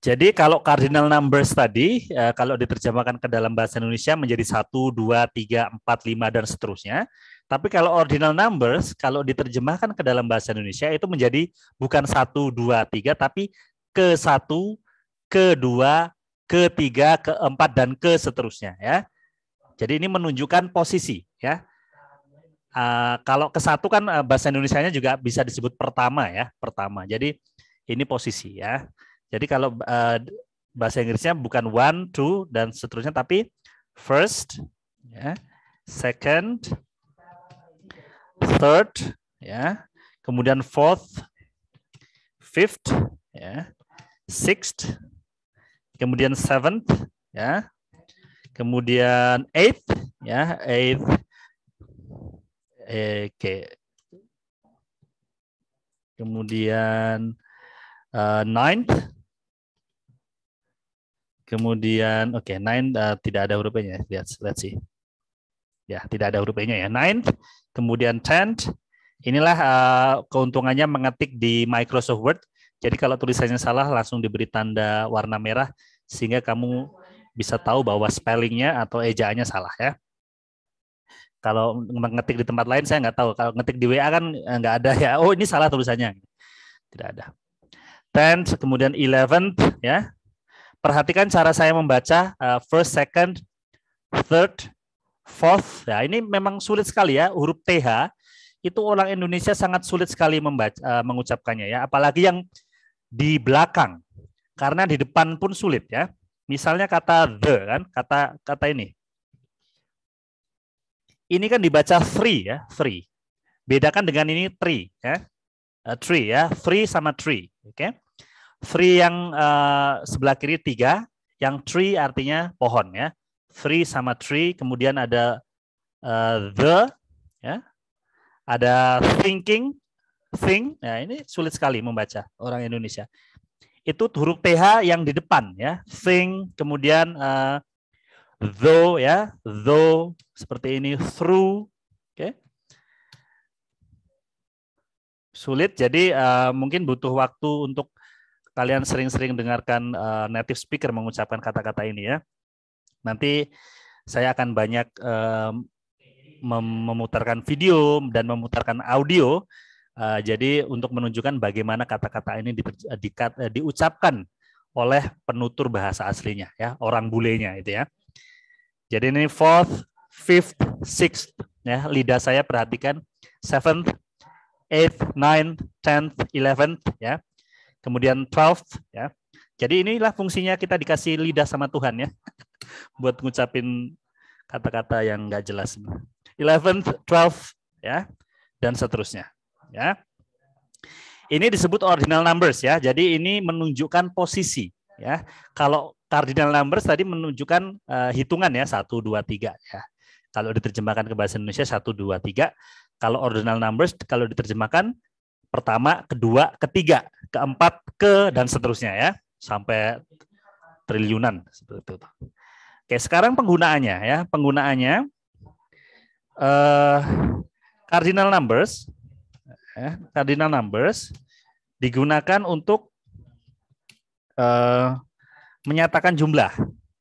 Jadi kalau cardinal numbers tadi, eh, kalau diterjemahkan ke dalam bahasa Indonesia menjadi 1, 2, 3, 4, 5, dan seterusnya. Tapi kalau ordinal numbers, kalau diterjemahkan ke dalam bahasa Indonesia itu menjadi bukan 1, 2, 3, tapi ke 1, ke 2, ke 3, ke 4, dan ke seterusnya. ya. Jadi ini menunjukkan posisi. ya. Uh, kalau ke satu kan eh, bahasa Indonesia-nya juga bisa disebut pertama ya, pertama. Jadi ini posisi ya. Jadi kalau uh, bahasa Inggrisnya bukan one, two dan seterusnya, tapi first, ya, second, third, ya, kemudian fourth, fifth, ya, sixth, kemudian seventh, ya, kemudian eighth, ya, eighth, oke, okay. kemudian uh, ninth, Kemudian oke, okay, nine uh, tidak ada huruf E-nya. Ya. Lihat, let's see. Ya, tidak ada huruf ya. Nine, kemudian ten. Inilah uh, keuntungannya mengetik di Microsoft Word. Jadi kalau tulisannya salah langsung diberi tanda warna merah sehingga kamu bisa tahu bahwa spellingnya atau ejaannya salah ya. Kalau mengetik di tempat lain saya nggak tahu. Kalau ngetik di WA kan eh, nggak ada ya. Oh ini salah tulisannya. Tidak ada. Tenth, kemudian eleventh ya Perhatikan cara saya membaca uh, first, second, third, fourth. Ya, ini memang sulit sekali ya huruf TH. Itu orang Indonesia sangat sulit sekali membaca uh, mengucapkannya ya, apalagi yang di belakang. Karena di depan pun sulit ya. Misalnya kata the kan, kata kata ini. Ini kan dibaca free ya, free. Bedakan dengan ini tree ya. Uh, eh, tree ya, free sama tree, oke. Okay? Free yang uh, sebelah kiri tiga, yang tree artinya pohon ya. Free sama tree, kemudian ada uh, the, ya. ada thinking, think, ya ini sulit sekali membaca orang Indonesia. Itu huruf th yang di depan ya, Think, kemudian uh, eh, though ya, though seperti ini, through, oke. Okay sulit jadi uh, mungkin butuh waktu untuk kalian sering-sering dengarkan uh, native speaker mengucapkan kata-kata ini ya. Nanti saya akan banyak uh, memutarkan video dan memutarkan audio. Uh, jadi untuk menunjukkan bagaimana kata-kata ini di, di, di, diucapkan oleh penutur bahasa aslinya ya, orang bulenya itu ya. Jadi ini fourth, fifth, sixth ya, lidah saya perhatikan seventh, eighth, ninth, tenth, eleventh ya kemudian twelfth ya. Jadi inilah fungsinya kita dikasih lidah sama Tuhan ya, buat ngucapin kata-kata yang enggak jelas. Eleven, twelfth ya, dan seterusnya ya. Ini disebut ordinal numbers ya. Jadi ini menunjukkan posisi ya. Kalau cardinal numbers tadi menunjukkan uh, hitungan ya satu dua tiga ya. Kalau diterjemahkan ke bahasa Indonesia satu dua tiga. Kalau ordinal numbers kalau diterjemahkan pertama, kedua, ketiga keempat ke dan seterusnya ya sampai triliunan seperti itu. Oke, sekarang penggunaannya ya, penggunaannya eh, cardinal numbers eh, cardinal numbers digunakan untuk eh, menyatakan jumlah,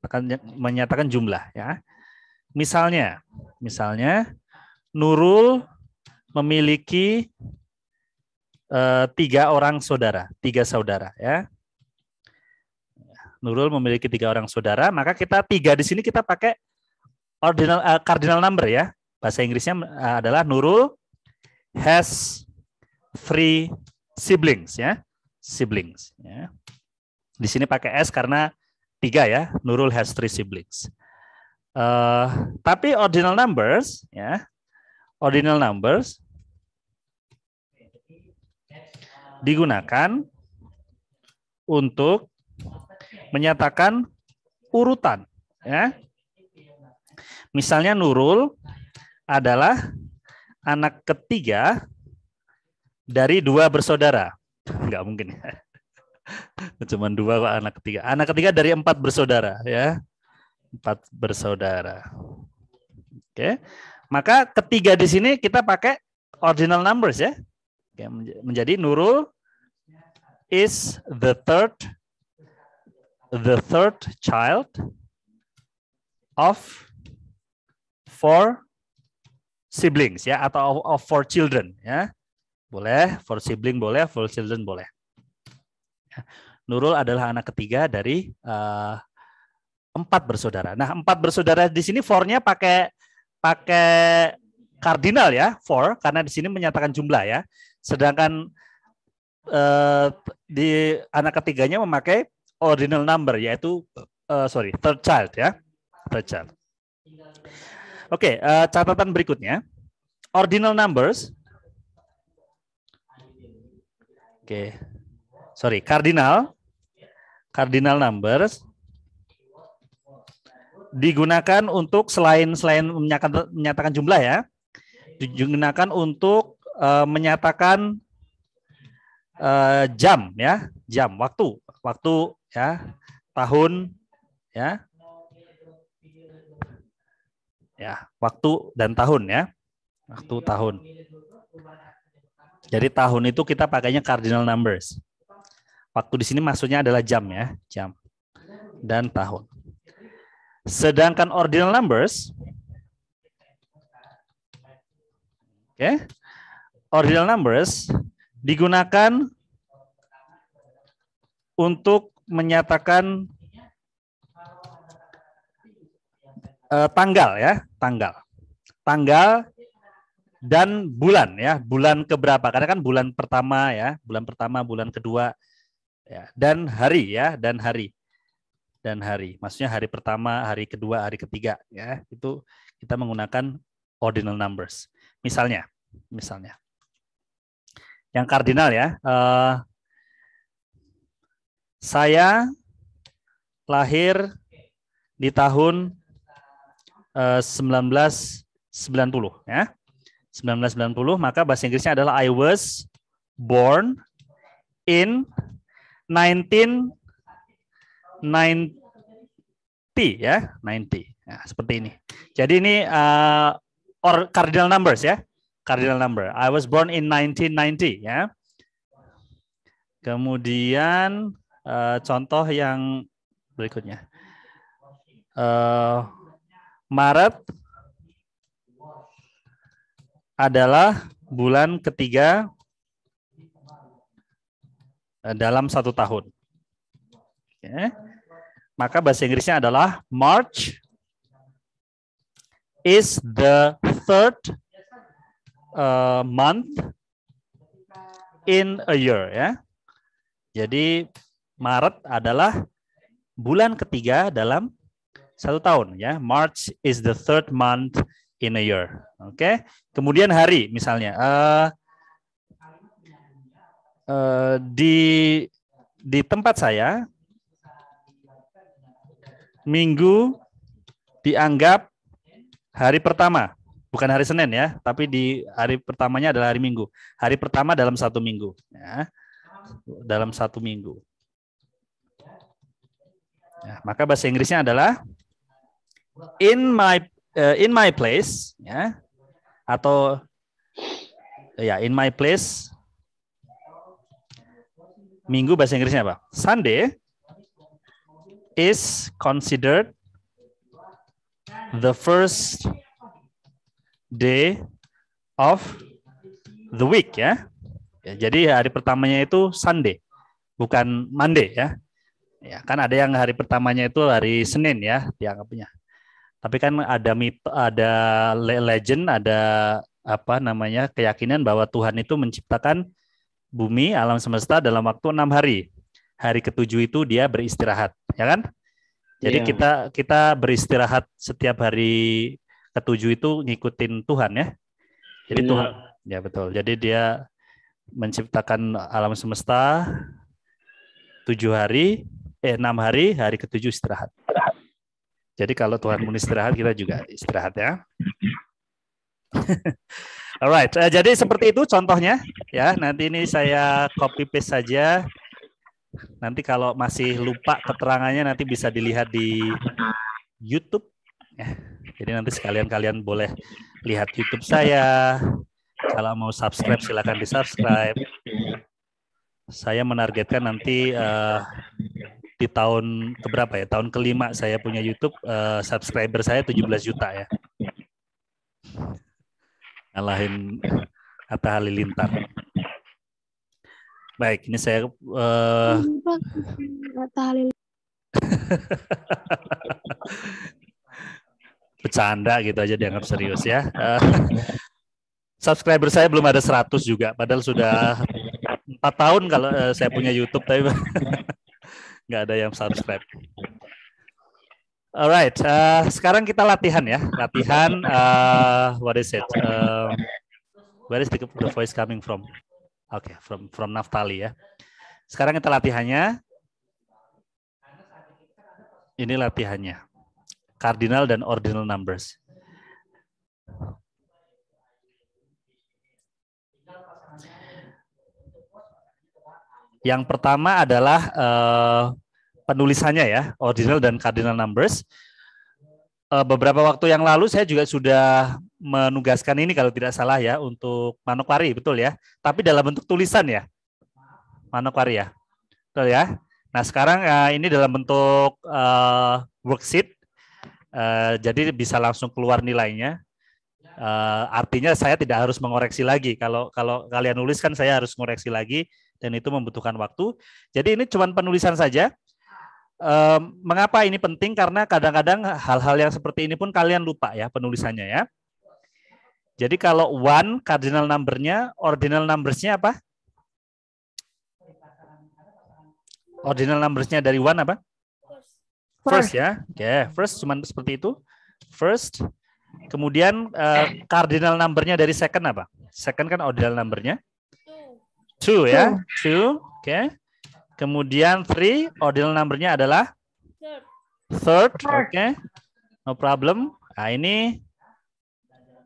akan menyatakan jumlah ya. Misalnya, misalnya Nurul memiliki Eh, tiga orang saudara, tiga saudara ya. Nurul memiliki tiga orang saudara, maka kita tiga di sini kita pakai ordinal uh, cardinal number ya. Bahasa Inggrisnya eh, adalah Nurul has three siblings ya, siblings ya. Di sini pakai s karena tiga ya. Nurul has three siblings. Uh, tapi ordinal numbers ya, ordinal numbers digunakan untuk menyatakan urutan ya. Misalnya Nurul adalah anak ketiga dari dua bersaudara. Enggak mungkin ya. Cuma dua kok anak ketiga. Anak ketiga dari empat bersaudara ya. Empat bersaudara. Oke. Maka ketiga di sini kita pakai ordinal numbers ya okay, menjadi Nurul is the third the third child of four siblings ya atau of, of four children ya. Boleh four sibling boleh, four children boleh. Nurul adalah anak ketiga dari uh, empat bersaudara. Nah, empat bersaudara di sini fournya pakai pakai kardinal ya, four karena di sini menyatakan jumlah ya. Sedangkan uh, di anak ketiganya memakai ordinal number yaitu uh, sorry third child ya third child. Oke okay, uh, eh, catatan berikutnya ordinal numbers. Oke okay. sorry cardinal cardinal numbers digunakan untuk selain selain menyatakan, menyatakan jumlah ya digunakan untuk uh, menyatakan uh, jam ya, jam waktu, waktu ya, tahun ya. Ya, waktu dan tahun ya. Waktu tahun. Jadi tahun itu kita pakainya cardinal numbers. Waktu di sini maksudnya adalah jam ya, jam dan tahun. Sedangkan ordinal numbers Oke. Okay ordinal numbers digunakan untuk menyatakan uh, tanggal ya, tanggal. Tanggal dan bulan ya, bulan keberapa? Karena kan bulan pertama ya, bulan pertama, bulan kedua ya, dan hari ya, dan hari. Dan hari. Maksudnya hari pertama, hari kedua, hari ketiga ya. Itu kita menggunakan ordinal numbers. Misalnya, misalnya yang kardinal ya. Uh, saya lahir di tahun eh, uh, 1990 ya. 1990 maka bahasa Inggrisnya adalah I was born in 1990 ya, 90. Nah, seperti ini. Jadi ini uh, or cardinal numbers ya cardinal number. I was born in 1990 ya. Kemudian uh, contoh yang berikutnya. Uh, Maret adalah bulan ketiga eh, dalam satu tahun. Okay. Maka bahasa Inggrisnya adalah March is the third a month in a year ya. Jadi Maret adalah bulan ketiga dalam satu tahun ya. March is the third month in a year. Oke. Okay? Kemudian hari misalnya uh, uh, di di tempat saya minggu dianggap hari pertama bukan hari Senin ya, tapi di hari pertamanya adalah hari Minggu. Hari pertama dalam satu minggu, ya. dalam satu minggu. Ya, maka bahasa Inggrisnya adalah in my uh, in my place, ya, atau ya in my place. Minggu bahasa Inggrisnya apa? Sunday is considered the first day of the week ya. ya jadi hari pertamanya itu Sunday, bukan Monday ya. Ya kan ada yang hari pertamanya itu hari Senin ya dianggapnya. Tapi kan ada mit, ada legend, ada apa namanya keyakinan bahwa Tuhan itu menciptakan bumi alam semesta dalam waktu enam hari. Hari ketujuh itu dia beristirahat, ya kan? Jadi yeah. kita kita beristirahat setiap hari ketujuh itu ngikutin Tuhan ya. Jadi iya. Tuhan, ya betul. Jadi dia menciptakan alam semesta tujuh hari, eh enam hari, hari ketujuh istirahat. Jadi kalau Tuhan pun istirahat, kita juga istirahat ya. Alright, uh, eh, jadi seperti itu contohnya ya. Nanti ini saya copy paste saja. Nanti kalau masih lupa keterangannya nanti bisa dilihat di YouTube. Ya. Jadi nanti sekalian kalian boleh lihat YouTube saya. Kalau mau subscribe silahkan di subscribe. Saya menargetkan nanti uh, di tahun keberapa ya? Tahun kelima saya punya YouTube uh, subscriber saya 17 juta ya. Ngalahin Atta Halilintar. Baik, ini saya uh... bercanda gitu aja dianggap serius ya. Uh, subscriber saya belum ada 100 juga, padahal sudah 4 tahun kalau uh, saya punya YouTube tapi nggak ada yang subscribe. Alright, uh, sekarang kita latihan ya, latihan uh, what is it? Uh, where is the, the voice coming from? Oke, okay, from from Naftali ya. Sekarang kita latihannya. Ini latihannya cardinal dan ordinal numbers. Yang pertama adalah uh, penulisannya ya, ordinal dan cardinal numbers. Uh, beberapa waktu yang lalu saya juga sudah menugaskan ini kalau tidak salah ya untuk Manokwari, betul ya? Tapi dalam bentuk tulisan ya, Manokwari ya, betul ya? Nah sekarang uh, ini dalam bentuk uh, worksheet Eh, jadi bisa langsung keluar nilainya. Uh, artinya saya tidak harus mengoreksi lagi. Kalau kalau kalian nulis kan saya harus mengoreksi lagi dan itu membutuhkan waktu. Jadi ini cuma penulisan saja. Uh, mengapa ini penting? Karena kadang-kadang hal-hal yang seperti ini pun kalian lupa ya penulisannya ya. Jadi kalau one cardinal numbernya, ordinal numbersnya apa? Ordinal numbersnya dari one apa? First ya. Oke, ya, okay. first cuman seperti itu. First. Kemudian uh, cardinal numbernya dari second apa? Second kan ordinal numbernya. Two ya. Two. Oke. Okay. Kemudian three. Ordinal numbernya adalah third. Oke. Okay. No problem. Nah, ini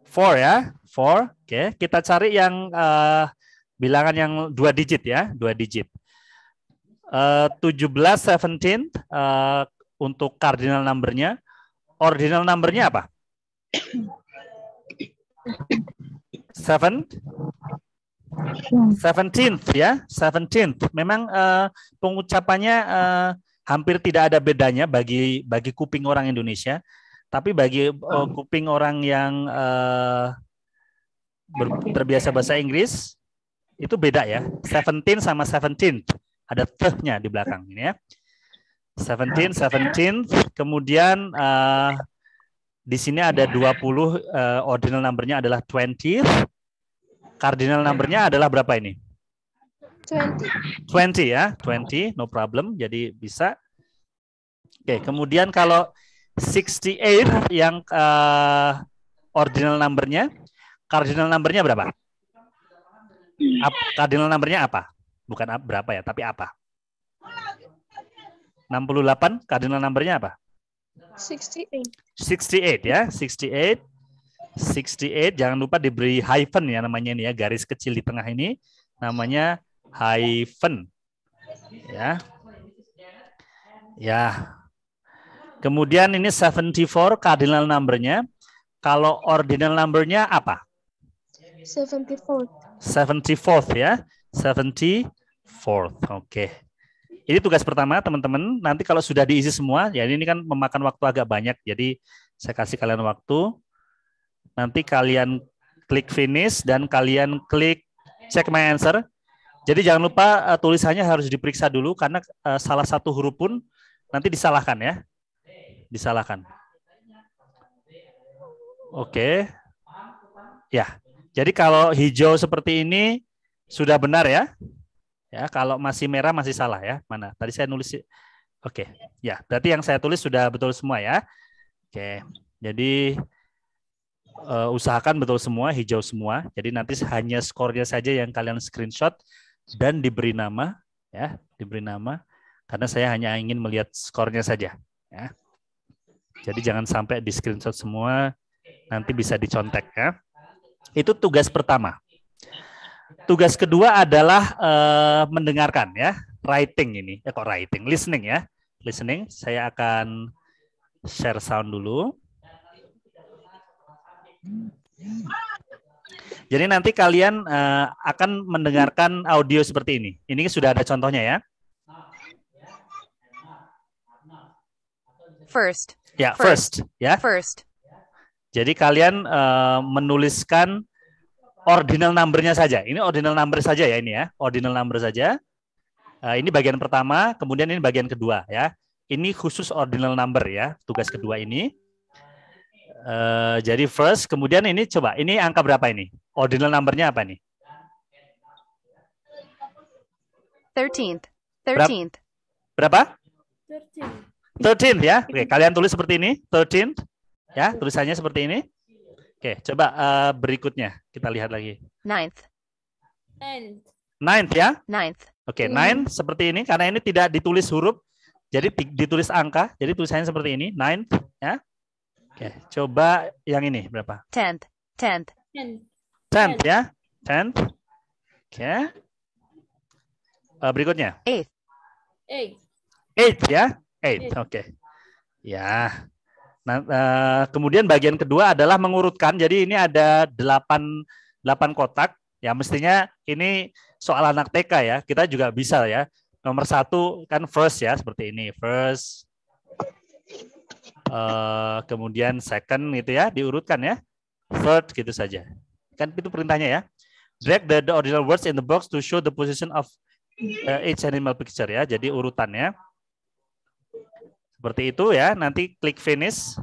four ya. Four. Oke. Okay. Kita cari yang uh, bilangan yang dua digit ya. Dua digit. Uh, 17, 17, uh, untuk cardinal numbernya. Ordinal numbernya apa? Seven. Seventeenth ya, seventeenth. Memang uh, pengucapannya uh, hampir tidak ada bedanya bagi bagi kuping orang Indonesia, tapi bagi uh, kuping orang yang uh, ber, terbiasa bahasa Inggris itu beda ya. Seventeen sama seventeenth ada th-nya di belakang ini ya. 17, 17. Kemudian uh, di sini ada 20 uh, eh, ordinal number-nya adalah 20. Cardinal number-nya adalah berapa ini? 20. 20 ya, 20, no problem. Jadi bisa. Oke, okay, kemudian kalau 68 yang uh, ordinal number-nya, cardinal number-nya berapa? Up, cardinal number-nya apa? Bukan up, berapa ya, tapi apa? 68 number-nya apa? 68. 68 ya, 68. 68 jangan lupa diberi hyphen ya namanya ini ya, garis kecil di tengah ini namanya hyphen. Ya. Ya. Kemudian ini 74 cardinal numbernya. Kalau ordinal numbernya apa? 74. 74 ya. 74. Oke. Okay ini tugas pertama teman-teman. Nanti kalau sudah diisi semua, ya ini kan memakan waktu agak banyak. Jadi saya kasih kalian waktu. Nanti kalian klik finish dan kalian klik check my answer. Jadi jangan lupa eh, tulisannya harus diperiksa dulu karena eh, salah satu huruf pun nanti disalahkan ya. Disalahkan. Oke. Okay. Ya. Jadi kalau hijau seperti ini sudah benar ya. Ya, kalau masih merah masih salah ya. Mana? Tadi saya nulis Oke, okay. ya. Berarti yang saya tulis sudah betul semua ya. Oke. Okay. Jadi uh, usahakan betul semua, hijau semua. Jadi nanti hanya skornya saja yang kalian screenshot dan diberi nama ya, diberi nama karena saya hanya ingin melihat skornya saja ya. Jadi jangan sampai di screenshot semua nanti bisa dicontek ya. Itu tugas pertama. Tugas kedua adalah uh, mendengarkan ya, writing ini. Ya kok writing, listening ya. Listening, saya akan share sound dulu. Jadi nanti kalian uh, akan mendengarkan audio seperti ini. Ini sudah ada contohnya ya. First. Ya, first. first ya. First. Jadi kalian uh, menuliskan ordinal numbernya saja. Ini ordinal number saja ya ini ya, ordinal number saja. Eh, ini bagian pertama, kemudian ini bagian kedua ya. Ini khusus ordinal number ya, tugas kedua ini. Eh, jadi first, kemudian ini coba, ini angka berapa ini? Ordinal numbernya apa nih? 13 Berapa? 13 ya. Oke, kalian tulis seperti ini, 13 Ya, tulisannya seperti ini. Oke, coba uh, berikutnya kita lihat lagi. Ninth. Ninth. Ninth ya? Ninth. Oke, okay, hmm. nine seperti ini karena ini tidak ditulis huruf, jadi ditulis angka, jadi tulisannya seperti ini, ninth ya. Oke, okay, coba yang ini berapa? Tenth. Tenth. Tenth, tenth ya? Tenth. Oke. Okay. Uh, eh, berikutnya. Eighth. Eighth. Eighth ya? Eighth. Oke. Okay. Ya. Nah, uh, kemudian bagian kedua adalah mengurutkan. Jadi ini ada delapan 8 kotak. Ya mestinya ini soal anak TK ya. Kita juga bisa ya. Nomor satu kan first ya seperti ini. First uh, kemudian second gitu ya diurutkan ya. Third gitu saja. Kan itu perintahnya ya. Drag the, the original words in the box to show the position of uh, each animal picture ya. Jadi urutannya. Seperti itu ya, nanti klik finish.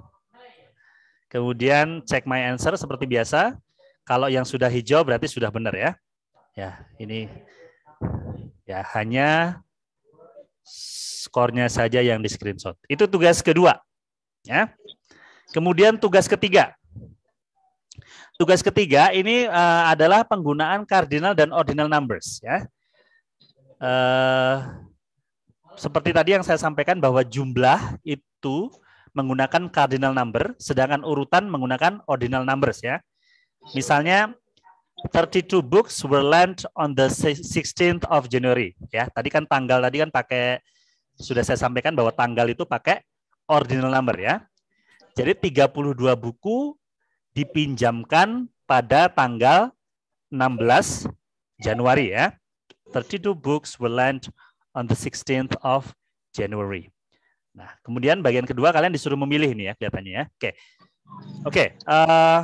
Kemudian check my answer seperti biasa. Kalau yang sudah hijau berarti sudah benar ya. Ya, ini ya hanya skornya saja yang di screenshot. Itu tugas kedua. Ya. Kemudian tugas ketiga. Tugas ketiga ini uh, adalah penggunaan cardinal dan ordinal numbers ya. Uh, seperti tadi yang saya sampaikan bahwa jumlah itu menggunakan cardinal number, sedangkan urutan menggunakan ordinal numbers ya. Misalnya 32 books were lent on the 16th of January ya. Tadi kan tanggal tadi kan pakai sudah saya sampaikan bahwa tanggal itu pakai ordinal number ya. Jadi 32 buku dipinjamkan pada tanggal 16 Januari ya. 32 books were lent on the 16th of January. Nah, kemudian bagian kedua kalian disuruh memilih nih ya kelihatannya ya. Oke. Okay. Oke, okay, uh, eh,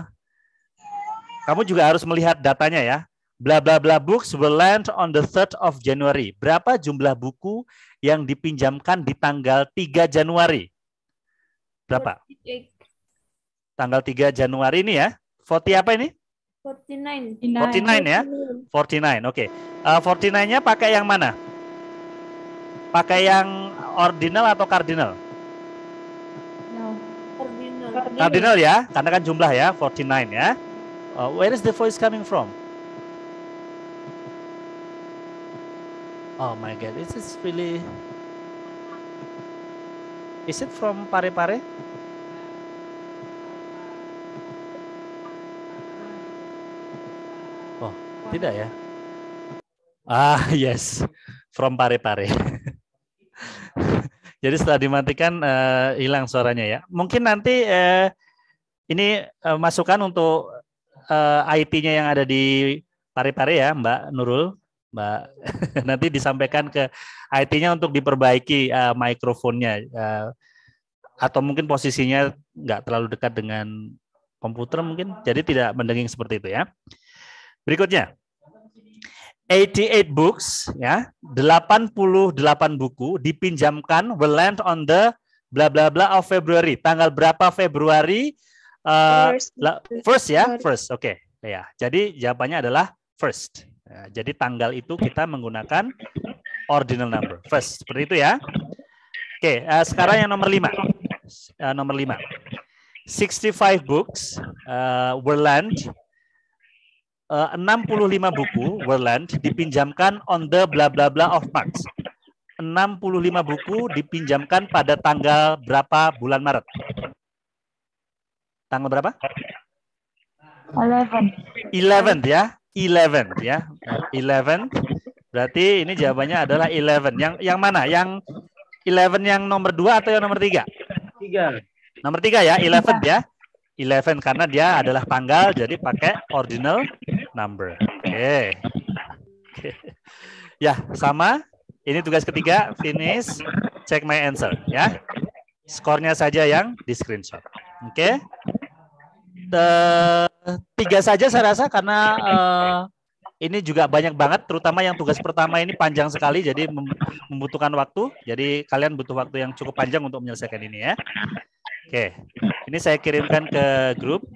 kamu juga harus melihat datanya ya. Bla bla bla books were lent on the 3rd of January. Berapa jumlah buku yang dipinjamkan di tanggal 3 Januari? Berapa? 48. Tanggal 3 Januari ini ya. 40 apa ini? 49. 49, 49 ya. 49. Oke. Okay. Uh, 49-nya pakai yang mana? Pakai yang ordinal atau kardinal? No. Cardinal. Cardinal. ya, karena kan jumlah ya, 49 ya. Uh, where is the voice coming from? Oh my god, this is really Is it from pare -pare? Oh, tidak ya. Ah, yes. From pare -pare. Jadi setelah dimatikan uh, hilang suaranya ya. Mungkin nanti uh, ini uh, masukan untuk uh, IT-nya yang ada di Pare-Pare ya, Mbak Nurul. Mbak nanti disampaikan ke IT-nya untuk diperbaiki uh, mikrofonnya uh, atau mungkin posisinya nggak terlalu dekat dengan komputer mungkin, jadi tidak mendenging seperti itu ya. Berikutnya, 88 books ya 88 buku dipinjamkan will land on the bla bla bla of February tanggal berapa Februari uh, first, first ya first oke okay. ya jadi jawabannya adalah first ya, jadi tanggal itu kita menggunakan ordinal number first seperti itu ya oke okay, uh, sekarang yang nomor lima, uh, nomor lima, 65 books uh, were lent 65 eh, buku Worland dipinjamkan on the bla bla bla of Marx. 65 buku dipinjamkan pada tanggal berapa bulan Maret? Tanggal berapa? 11. 11 ya. 11 ya. 11. Berarti ini jawabannya adalah 11. Yang yang mana? Yang 11 yang nomor 2 atau yang nomor 3? 3. Nomor 3 ya, 11 ya. 11 karena dia adalah tanggal jadi pakai ordinal number. Oke. Okay. Ya, sama. Ini tugas ketiga, finish, check my answer, ya. Skornya saja yang di screenshot. Oke. Okay. The, tiga saja saya rasa karena uh, ini juga banyak banget, terutama yang tugas pertama ini panjang sekali, jadi membutuhkan waktu. Jadi kalian butuh waktu yang cukup panjang untuk menyelesaikan ini ya. Oke, ini saya kirimkan ke grup.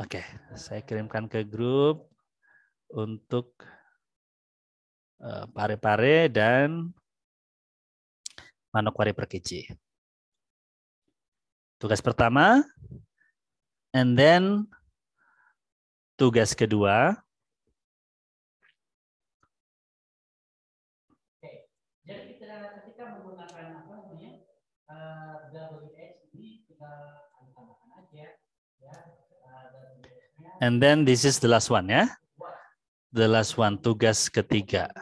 Oke, saya kirimkan ke grup untuk eh, pare-pare dan manokwari perkici. Tugas pertama, and then tugas kedua, And then this is the last one ya. The last one, tugas ketiga.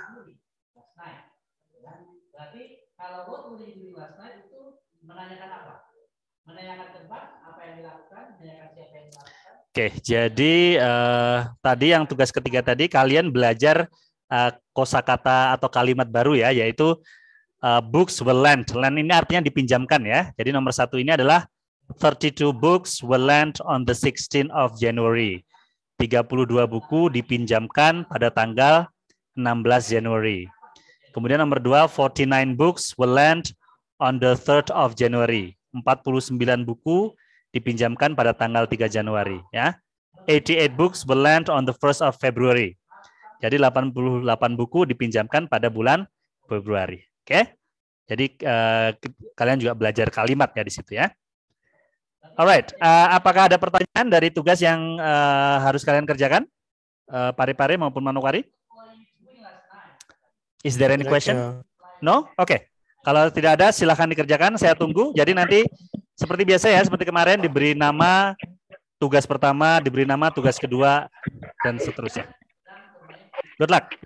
Oke, jadi uh, tadi yang tugas ketiga tadi kalian belajar uh, kosakata atau kalimat baru ya, yaitu uh, books were lent. Lent ini artinya dipinjamkan ya. Jadi nomor satu ini adalah 32 books were lent on the 16th of January. 32 buku dipinjamkan pada tanggal 16 Januari. Kemudian nomor 2, 49 books were lent on the 3rd of January. 49 buku dipinjamkan pada tanggal 3 Januari. Ya. 88 books were lent on the 1st of February. Jadi 88 buku dipinjamkan pada bulan Februari. Oke. Okay? Jadi uh, kalian juga belajar kalimat ya di situ ya. Oke. Alright, uh, apakah ada pertanyaan dari tugas yang uh, harus kalian kerjakan, eh, pare-pare maupun manukari? Is there any question? No? Oke. Okay. Kalau tidak ada, silahkan dikerjakan. Saya tunggu. Jadi nanti seperti biasa ya, seperti kemarin diberi nama tugas pertama, diberi nama tugas kedua, dan seterusnya. Good luck.